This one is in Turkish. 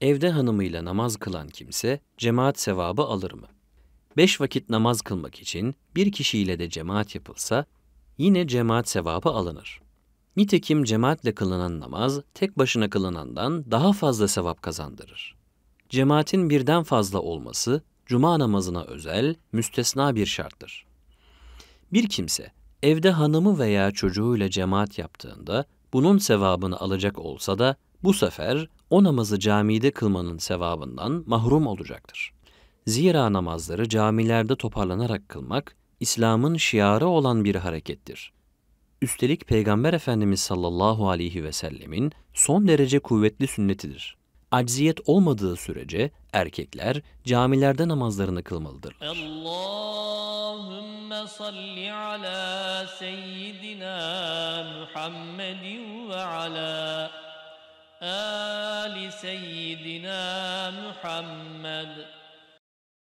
evde hanımıyla namaz kılan kimse cemaat sevabı alır mı? Beş vakit namaz kılmak için bir kişiyle de cemaat yapılsa yine cemaat sevabı alınır. Nitekim cemaatle kılınan namaz tek başına kılınandan daha fazla sevap kazandırır. Cemaatin birden fazla olması cuma namazına özel, müstesna bir şarttır. Bir kimse evde hanımı veya çocuğuyla cemaat yaptığında bunun sevabını alacak olsa da bu sefer o namazı camide kılmanın sevabından mahrum olacaktır. Zira namazları camilerde toparlanarak kılmak İslam'ın şiarı olan bir harekettir. Üstelik Peygamber Efendimiz sallallahu aleyhi ve sellemin son derece kuvvetli sünnetidir. Acziyet olmadığı sürece erkekler camilerde namazlarını kılmalıdır. Allahümme salli ala seyyidina Muhammedin ve ala سيدنا محمد